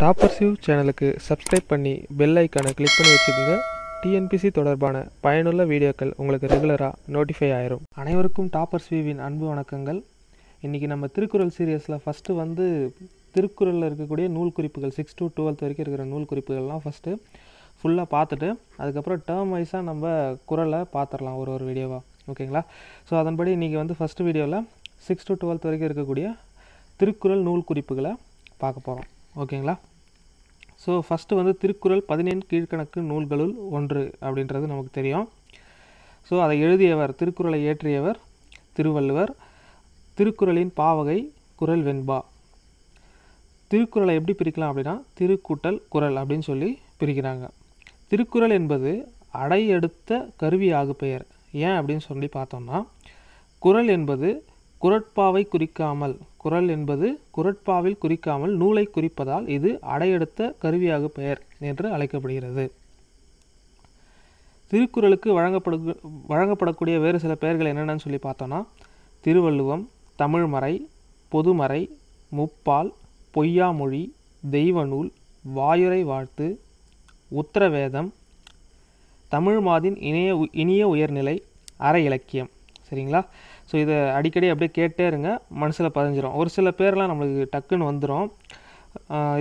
டாப்பர்சிவ் சேனலுக்கு சப்ஸ்கிரைப் பண்ணி பெல் ஐக்கானை கிளிக் பண்ணி வச்சுக்கோங்க டிஎன்பிசி தொடர்பான பயனுள்ள வீடியோக்கள் உங்களுக்கு ரெகுலராக நோட்டிஃபை ஆயிரும் அனைவருக்கும் டாப்பர்ஸ் வியூவின் அன்பு வணக்கங்கள் இன்றைக்கி நம்ம திருக்குறள் சீரியஸில் ஃபஸ்ட்டு வந்து திருக்குறளில் இருக்கக்கூடிய நூல் குறிப்புகள் சிக்ஸ் டு டுவெல்த் வரைக்கும் இருக்கிற நூல் குறிப்புகள்லாம் ஃபஸ்ட்டு ஃபுல்லாக பார்த்துட்டு அதுக்கப்புறம் டேர்ம் வைஸாக நம்ம குரலை பார்த்துடலாம் ஒரு ஒரு வீடியோவாக ஓகேங்களா ஸோ அதன்படி இன்றைக்கி வந்து ஃபஸ்ட்டு வீடியோவில் சிக்ஸ் டு டுவெல்த் வரைக்கும் இருக்கக்கூடிய திருக்குறள் நூல் குறிப்புகளை பார்க்க போகிறோம் ஓகேங்களா ஸோ ஃபஸ்ட்டு வந்து திருக்குறள் பதினேழு கீழ்கணக்கு நூல்களுள் ஒன்று அப்படின்றது நமக்கு தெரியும் ஸோ அதை எழுதியவர் திருக்குறளை இயற்றியவர் திருவள்ளுவர் திருக்குறளின் பாவகை குரல் வெண்பா திருக்குறளை எப்படி பிரிக்கலாம் அப்படின்னா திருக்கூட்டல் குரல் அப்படின்னு சொல்லி பிரிக்கிறாங்க திருக்குறள் என்பது அடையெடுத்த கருவி ஆகு பெயர் ஏன் அப்படின்னு சொல்லி பார்த்தோம்னா குரல் என்பது குரட்பாவை குறிக்காமல் குரல் என்பது குரட்பாவில் குறிக்காமல் நூலை குறிப்பதால் இது அடையெடுத்த கருவியாக பெயர் என்று அழைக்கப்படுகிறது திருக்குறளுக்கு வழங்கப்படு வழங்கப்படக்கூடிய வேறு சில பெயர்கள் என்னென்னு சொல்லி பார்த்தோன்னா திருவள்ளுவம் தமிழ்மறை பொதுமறை முப்பால் பொய்யாமொழி தெய்வநூல் வாயுரை வாழ்த்து உத்தரவேதம் மாதின் இணைய இனிய உயர்நிலை அற இலக்கியம் சரிங்களா ஸோ இதை அடிக்கடி அப்படியே கேட்டே இருங்க மனசில் பதிஞ்சிடும் ஒரு சில பேர்லாம் நம்மளுக்கு டக்குன்னு வந்துடும்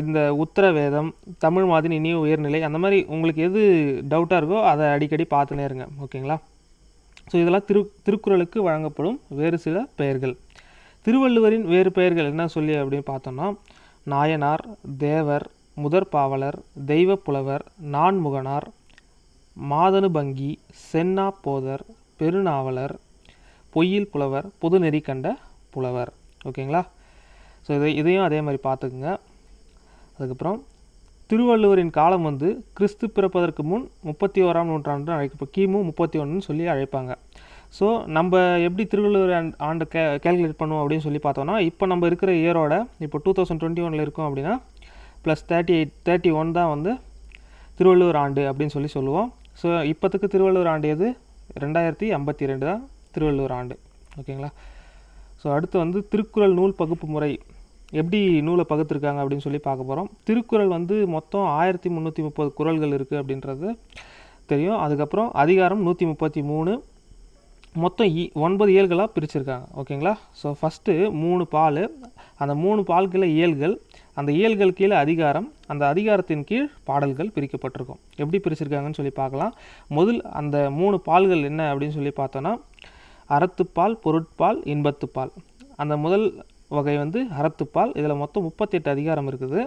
இந்த உத்தர வேதம் தமிழ் மாதிரி இனிய உயர்நிலை அந்த மாதிரி உங்களுக்கு எது டவுட்டாக இருக்கோ அதை அடிக்கடி பார்த்துனே இருங்க ஓகேங்களா ஸோ இதெல்லாம் திரு திருக்குறளுக்கு வழங்கப்படும் வேறு சில பெயர்கள் திருவள்ளுவரின் வேறு பெயர்கள் என்ன சொல்லி அப்படின்னு பார்த்தோம்னா நாயனார் தேவர் முதற் பாவலர் தெய்வ புலவர் நான்முகனார் மாதனுபங்கி சென்னா போதர் பெருநாவலர் பொய்யில் புலவர் புது நெறி கண்ட புலவர் ஓகேங்களா ஸோ இதை இதையும் அதே மாதிரி பார்த்துக்குங்க அதுக்கப்புறம் திருவள்ளுவரின் காலம் வந்து கிறிஸ்து பிறப்பதற்கு முன் முப்பத்தி ஓராம் நூற்றாண்டு அழைக்கப்போ கிமு முப்பத்தி ஒன்றுன்னு சொல்லி அழைப்பாங்க ஸோ நம்ம எப்படி திருவள்ளுவர் ஆண்டு கே கேல்குலேட் பண்ணுவோம் அப்படின்னு சொல்லி பார்த்தோம்னா இப்போ நம்ம இருக்கிற இயரோட இப்போ டூ தௌசண்ட் டுவெண்ட்டி ஒனில் இருக்கோம் அப்படின்னா plus thirty eight thirty one தான் வந்து திருவள்ளுவர் ஆண்டு அப்படின்னு சொல்லி சொல்லுவோம் ஸோ இப்போத்துக்கு திருவள்ளுவர் ஆண்டு எது ரெண்டாயிரத்தி ஐம்பத்தி ரெண்டு தான் திருவள்ளுவர் ஆண்டு ஓகேங்களா ஸோ அடுத்து வந்து திருக்குறள் நூல் பகுப்பு முறை எப்படி நூலை பகுத்திருக்காங்க அப்படின்னு சொல்லி பார்க்க போகிறோம் திருக்குறள் வந்து மொத்தம் ஆயிரத்தி முந்நூற்றி முப்பது குரல்கள் இருக்குது அப்படின்றது தெரியும் அதுக்கப்புறம் அதிகாரம் நூற்றி முப்பத்தி மூணு மொத்தம் இ ஒன்பது இயல்களாக பிரிச்சுருக்காங்க ஓகேங்களா ஸோ ஃபஸ்ட்டு மூணு பால் அந்த மூணு பால் கீழே இயல்கள் அந்த இயல்கள் கீழே அதிகாரம் அந்த அதிகாரத்தின் கீழ் பாடல்கள் பிரிக்கப்பட்டிருக்கும் எப்படி பிரிச்சுருக்காங்கன்னு சொல்லி பார்க்கலாம் முதல் அந்த மூணு பால்கள் என்ன அப்படின்னு சொல்லி பார்த்தோன்னா அறத்துப்பால் பொருட்பால் இன்பத்துப்பால் அந்த முதல் வகை வந்து அறத்துப்பால் இதில் மொத்தம் முப்பத்தெட்டு அதிகாரம் இருக்குது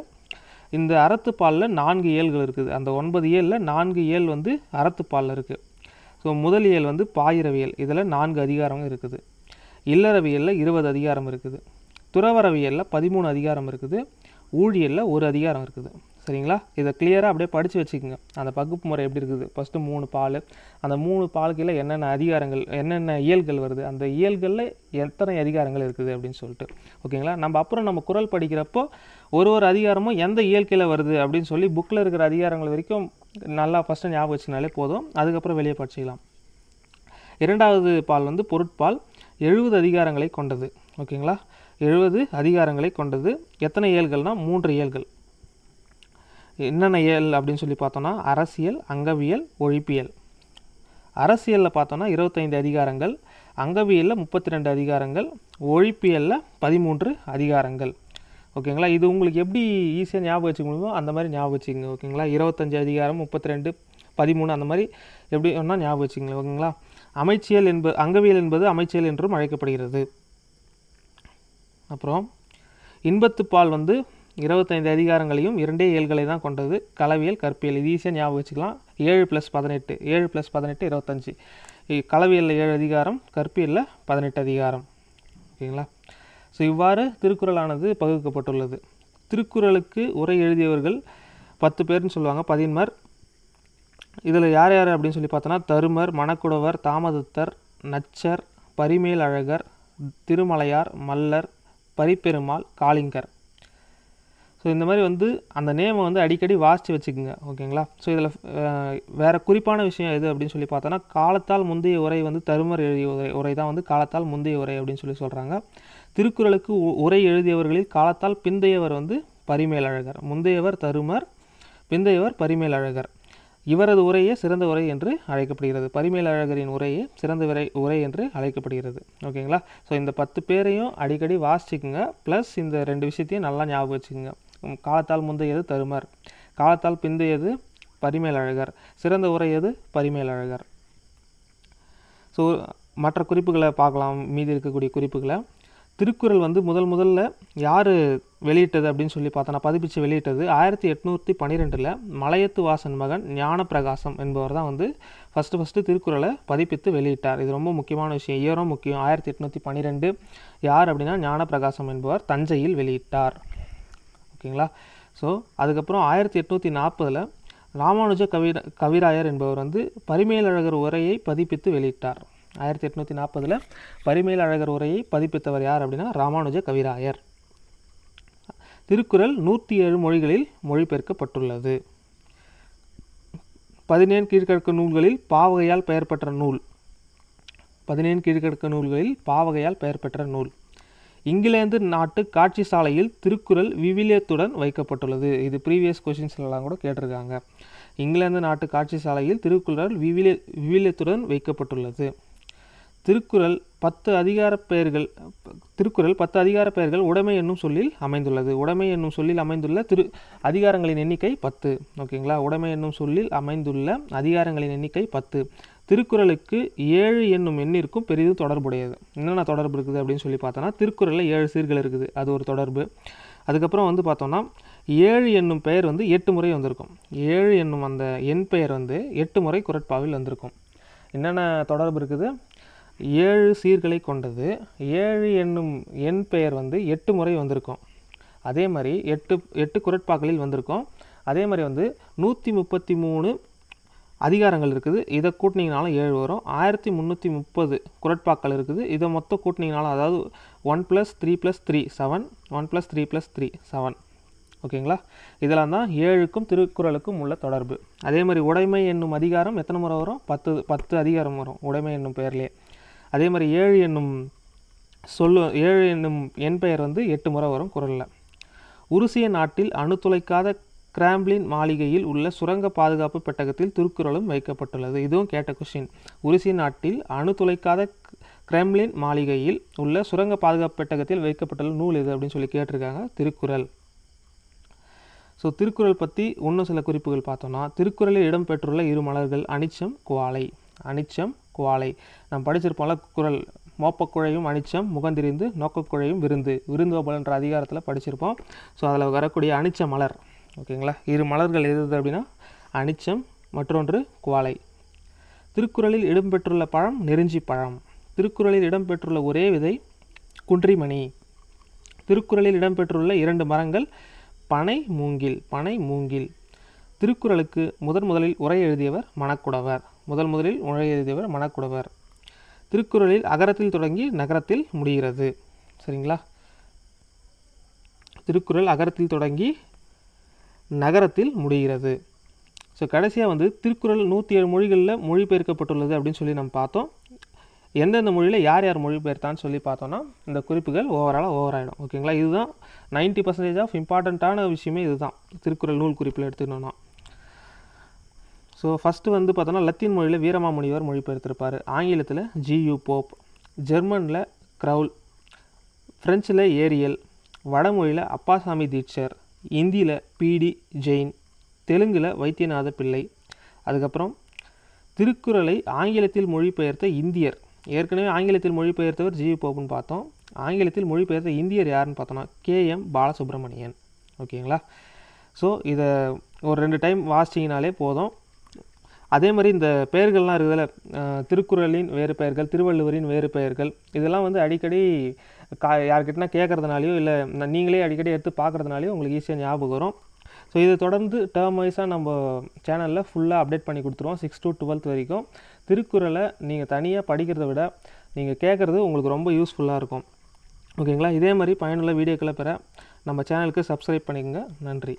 இந்த அறத்துப்பாலில் நான்கு ஏல்கள் இருக்குது அந்த ஒன்பது ஏலில் நான்கு ஏல் வந்து அறத்துப்பாலில் இருக்குது ஸோ முதல் இயல் வந்து பாயிரவியல் இதில் நான்கு அதிகாரம் இருக்குது இல்லறவியலில் இருபது அதிகாரம் இருக்குது துறவரவியலில் பதிமூணு அதிகாரம் இருக்குது ஊழியலில் ஒரு அதிகாரம் இருக்குது சரிங்களா இதை கிளியராக அப்படியே படித்து வச்சுக்கோங்க அந்த பகுப்பு முறை எப்படி இருக்குது ஃபஸ்ட்டு மூணு பால் அந்த மூணு கீழே என்னென்ன அதிகாரங்கள் என்னென்ன இயல்கள் வருது அந்த இயல்களில் எத்தனை அதிகாரங்கள் இருக்குது அப்படின்னு சொல்லிட்டு ஓகேங்களா நம்ம அப்புறம் நம்ம குரல் படிக்கிறப்போ ஒரு ஒரு அதிகாரமும் எந்த இயல்கையில் வருது அப்படின்னு சொல்லி புக்கில் இருக்கிற அதிகாரங்கள் வரைக்கும் நல்லா ஃபஸ்ட்டு ஞாபகம் வச்சுனாலே போதும் அதுக்கப்புறம் வெளியே படிச்சிக்கலாம் இரண்டாவது பால் வந்து பொருட்பால் எழுபது அதிகாரங்களை கொண்டது ஓகேங்களா எழுபது அதிகாரங்களை கொண்டது எத்தனை இயல்கள்னால் மூன்று இயல்கள் என்னென்ன இயல் அப்படின்னு சொல்லி பார்த்தோன்னா அரசியல் அங்கவியல் ஒழிப்பியல் அரசியலில் பார்த்தோன்னா இருபத்தைந்து அதிகாரங்கள் அங்கவியலில் முப்பத்தி ரெண்டு அதிகாரங்கள் ஒழிப்பியலில் பதிமூன்று அதிகாரங்கள் ஓகேங்களா இது உங்களுக்கு எப்படி ஈஸியாக ஞாபகம் வச்சுக்க முடியுமோ அந்த மாதிரி ஞாபகம் வச்சுக்கோங்க ஓகேங்களா இருபத்தஞ்சி அதிகாரம் முப்பத்தி ரெண்டு பதிமூணு அந்த மாதிரி எப்படி ஒன்றா ஞாபகம் வச்சுக்கோங்க ஓகேங்களா அமைச்சியல் என்பது அங்கவியல் என்பது அமைச்சியல் என்றும் அழைக்கப்படுகிறது அப்புறம் இன்பத்துப்பால் வந்து இருபத்தைந்து அதிகாரங்களையும் இரண்டே ஏழ்களை தான் கொண்டது கலவியல் கற்பியல் இது ஈஸியாக ஞாபகம் வச்சுக்கலாம் ஏழு ப்ளஸ் பதினெட்டு ஏழு ப்ளஸ் பதினெட்டு இருபத்தஞ்சி கலவியலில் ஏழு அதிகாரம் கற்பியலில் பதினெட்டு அதிகாரம் ஓகேங்களா ஸோ இவ்வாறு திருக்குறளானது பகுக்கப்பட்டுள்ளது திருக்குறளுக்கு உரை எழுதியவர்கள் பத்து பேர்னு சொல்லுவாங்க பதின்மர் இதில் யார் யார் அப்படின்னு சொல்லி பார்த்தோன்னா தருமர் மணக்குடவர் தாமதத்தர் நச்சர் பரிமேலழகர் திருமலையார் மல்லர் பரிப்பெருமாள் காளிங்கர் ஸோ இந்த மாதிரி வந்து அந்த நேமை வந்து அடிக்கடி வாசித்து வச்சுக்கோங்க ஓகேங்களா ஸோ இதில் வேறு குறிப்பான விஷயம் எது அப்படின்னு சொல்லி பார்த்தோன்னா காலத்தால் முந்தைய உரை வந்து தருமர் எழுதிய உரை உரை தான் வந்து காலத்தால் முந்தைய உரை அப்படின்னு சொல்லி சொல்கிறாங்க திருக்குறளுக்கு உரை எழுதியவர்களில் காலத்தால் பிந்தையவர் வந்து பரிமேலழகர் முந்தையவர் தருமர் பிந்தையவர் பரிமேலழகர் இவரது உரையே சிறந்த உரை என்று அழைக்கப்படுகிறது பரிமேலழகரின் உரையே சிறந்த உரை உரை என்று அழைக்கப்படுகிறது ஓகேங்களா ஸோ இந்த பத்து பேரையும் அடிக்கடி வாசிச்சுக்குங்க ப்ளஸ் இந்த ரெண்டு விஷயத்தையும் நல்லா ஞாபகம் வச்சுக்கோங்க காலத்தால் முந்தையது தருமர் காலத்தால் பிந்தையது பரிமேலழகர் சிறந்த உரை எது பரிமேலழகர் ஸோ மற்ற குறிப்புகளை பார்க்கலாம் மீதி இருக்கக்கூடிய குறிப்புகளை திருக்குறள் வந்து முதல் முதல்ல யார் வெளியிட்டது அப்படின்னு சொல்லி பார்த்தோன்னா பதிப்பிச்சு வெளியிட்டது ஆயிரத்தி எட்நூற்றி பன்னிரெண்டில் மலையத்து வாசன் மகன் ஞானப்பிரகாசம் என்பவர் தான் வந்து ஃபஸ்ட்டு ஃபஸ்ட்டு திருக்குறளை பதிப்பித்து வெளியிட்டார் இது ரொம்ப முக்கியமான விஷயம் இயரும் முக்கியம் ஆயிரத்தி எட்நூற்றி பன்னிரெண்டு யார் அப்படின்னா ஞானப்பிரகாசம் என்பவர் தஞ்சையில் வெளியிட்டார் ஓகேங்களா ஸோ அதுக்கப்புறம் ஆயிரத்தி எட்நூற்றி நாற்பதில் ராமானுஜ கவிர கவிராயர் என்பவர் வந்து பரிமேலழகர் உரையை பதிப்பித்து வெளியிட்டார் ஆயிரத்தி எட்நூற்றி நாற்பதில் பரிமேலழகர் உரையை பதிப்பித்தவர் யார் அப்படின்னா ராமானுஜ கவிராயர் திருக்குறள் நூற்றி ஏழு மொழிகளில் மொழிபெயர்க்கப்பட்டுள்ளது பதினேழு கீழ்கணக்கு நூல்களில் பாவகையால் பெயர் பெற்ற நூல் பதினேழு கீழ்கணக்கு நூல்களில் பாவகையால் பெயர் பெற்ற நூல் இங்கிலாந்து நாட்டு காட்சி சாலையில் திருக்குறள் விவிலியத்துடன் வைக்கப்பட்டுள்ளது இது ப்ரீவியஸ் கொஷின்ஸ்லாம் கூட கேட்டிருக்காங்க இங்கிலாந்து நாட்டு காட்சி சாலையில் திருக்குறள் விவிலிய விவிலியத்துடன் வைக்கப்பட்டுள்ளது திருக்குறள் பத்து அதிகார பெயர்கள் திருக்குறள் பத்து அதிகார பெயர்கள் உடைமை என்னும் சொல்லில் அமைந்துள்ளது உடைமை என்னும் சொல்லில் அமைந்துள்ள திரு அதிகாரங்களின் எண்ணிக்கை பத்து ஓகேங்களா உடைமை என்னும் சொல்லில் அமைந்துள்ள அதிகாரங்களின் எண்ணிக்கை பத்து திருக்குறளுக்கு ஏழு என்னும் எண்ணிற்கும் பெரிதும் தொடர்புடையது என்னென்ன தொடர்பு இருக்குது அப்படின்னு சொல்லி பார்த்தோன்னா திருக்குறளில் ஏழு சீர்கள் இருக்குது அது ஒரு தொடர்பு அதுக்கப்புறம் வந்து பார்த்தோன்னா ஏழு என்னும் பெயர் வந்து எட்டு முறை வந்திருக்கும் ஏழு என்னும் அந்த எண் பெயர் வந்து எட்டு முறை குரட்பாவில் வந்திருக்கும் என்னென்ன தொடர்பு இருக்குது ஏழு சீர்களை கொண்டது ஏழு என்னும் எண் பெயர் வந்து எட்டு முறை வந்திருக்கும் அதே மாதிரி எட்டு எட்டு குரட்பாக்களில் வந்திருக்கும் அதே மாதிரி வந்து நூற்றி முப்பத்தி மூணு அதிகாரங்கள் இருக்குது இதை கூட்டினீங்கனாலும் ஏழு வரும் ஆயிரத்தி முந்நூற்றி முப்பது குரட்பாக்கள் இருக்குது இதை மொத்தம் கூட்டினீங்கனாலும் அதாவது one plus three plus three seven one plus three plus three seven ஓகேங்களா இதெல்லாம் தான் ஏழுக்கும் திருக்குறளுக்கும் உள்ள தொடர்பு அதே மாதிரி உடைமை என்னும் அதிகாரம் எத்தனை முறை வரும் பத்து பத்து அதிகாரம் வரும் உடைமை என்னும் பெயர்லேயே அதே மாதிரி ஏழு என்னும் சொல்லு ஏழு என்னும் என் பெயர் வந்து எட்டு முறை வரும் குரலில் உருசிய நாட்டில் அணுத்துளைக்காத கிராம்லின் மாளிகையில் உள்ள சுரங்க பாதுகாப்பு பெட்டகத்தில் திருக்குறளும் வைக்கப்பட்டுள்ளது இதுவும் கேட்ட கொஷின் உருசிய நாட்டில் அணு துளைக்காத கிரெம்ளின் மாளிகையில் உள்ள சுரங்க பாதுகாப்பு பெட்டகத்தில் வைக்கப்பட்டுள்ள நூல் எது அப்படின்னு சொல்லி கேட்டிருக்காங்க திருக்குறள் ஸோ திருக்குறள் பற்றி இன்னும் சில குறிப்புகள் பார்த்தோம்னா திருக்குறளில் இடம்பெற்றுள்ள இரு மலர்கள் அனிச்சம் குவாலை அனிச்சம் குவாலை நம் படிச்சிருப்போம்ல குரல் மோப்பக்குழையும் அனிச்சம் முகந்திரிந்து நோக்கக்குழையும் விருந்து விருந்து போலன்ற அதிகாரத்தில் படிச்சிருப்போம் ஸோ அதில் வரக்கூடிய அனிச்ச மலர் ஓகேங்களா இரு மலர்கள் எது அப்படின்னா அனிச்சம் மற்றொன்று குவாலை திருக்குறளில் இடம்பெற்றுள்ள பழம் நெருஞ்சி பழம் திருக்குறளில் இடம்பெற்றுள்ள ஒரே விதை குன்றிமணி திருக்குறளில் இடம்பெற்றுள்ள இரண்டு மரங்கள் பனை மூங்கில் பனை மூங்கில் திருக்குறளுக்கு முதன் முதலில் உரை எழுதியவர் மணக்குடவர் முதல் முதலில் உரை எழுதியவர் மணக்குடவர் திருக்குறளில் அகரத்தில் தொடங்கி நகரத்தில் முடிகிறது சரிங்களா திருக்குறள் அகரத்தில் தொடங்கி நகரத்தில் முடிகிறது ஸோ கடைசியாக வந்து திருக்குறள் நூற்றி ஏழு மொழிகளில் மொழிபெயர்க்கப்பட்டுள்ளது அப்படின்னு சொல்லி நம்ம பார்த்தோம் எந்தெந்த மொழியில் யார் யார் மொழிபெயர்த்தான்னு சொல்லி பார்த்தோன்னா இந்த குறிப்புகள் ஓவராலாக ஓவராயிடும் ஓகேங்களா இதுதான் நைன்ட்டி பர்சன்டேஜ் ஆஃப் இம்பார்ட்டண்ட்டான விஷயமே இதுதான் திருக்குறள் நூல் குறிப்பில் எடுத்துக்கணுன்னா ஸோ ஃபஸ்ட்டு வந்து பார்த்தோன்னா லத்தீன் மொழியில் வீரமாமுனிவர் மொழிபெயர்த்திருப்பார் ஆங்கிலத்தில் ஜியு போப் ஜெர்மனில் க்ரவுல் ஃப்ரெஞ்சில் ஏரியல் வடமொழியில் அப்பாசாமி தீட்சர் ஹிந்தியில் பிடி ஜெயின் தெலுங்கில் வைத்தியநாத பிள்ளை அதுக்கப்புறம் திருக்குறளை ஆங்கிலத்தில் மொழிபெயர்த்த இந்தியர் ஏற்கனவே ஆங்கிலத்தில் மொழிபெயர்த்தவர் ஜிவி போப்புன்னு பார்த்தோம் ஆங்கிலத்தில் மொழிபெயர்த்த இந்தியர் யாருன்னு பார்த்தோன்னா கேஎம் பாலசுப்ரமணியன் ஓகேங்களா ஸோ இதை ஒரு ரெண்டு டைம் வாசிச்சிங்கனாலே போதும் அதே மாதிரி இந்த பெயர்கள்லாம் இருக்குதுல்ல திருக்குறளின் வேறு பெயர்கள் திருவள்ளுவரின் வேறு பெயர்கள் இதெல்லாம் வந்து அடிக்கடி கா யார்கிட்டனா கேட்குறதுனாலையோ இல்லை நீங்களே அடிக்கடி எடுத்து பார்க்குறதுனாலையோ உங்களுக்கு ஈஸியாக ஞாபகம் வரும் ஸோ இதை தொடர்ந்து டேர்ம் வைஸாக நம்ம சேனலில் ஃபுல்லாக அப்டேட் பண்ணி கொடுத்துருவோம் சிக்ஸ் டு டுவெல்த் வரைக்கும் திருக்குறளை நீங்கள் தனியாக படிக்கிறத விட நீங்கள் கேட்குறது உங்களுக்கு ரொம்ப யூஸ்ஃபுல்லாக இருக்கும் ஓகேங்களா இதே மாதிரி பயனுள்ள வீடியோக்களை பெற நம்ம சேனலுக்கு சப்ஸ்கிரைப் பண்ணிக்கோங்க நன்றி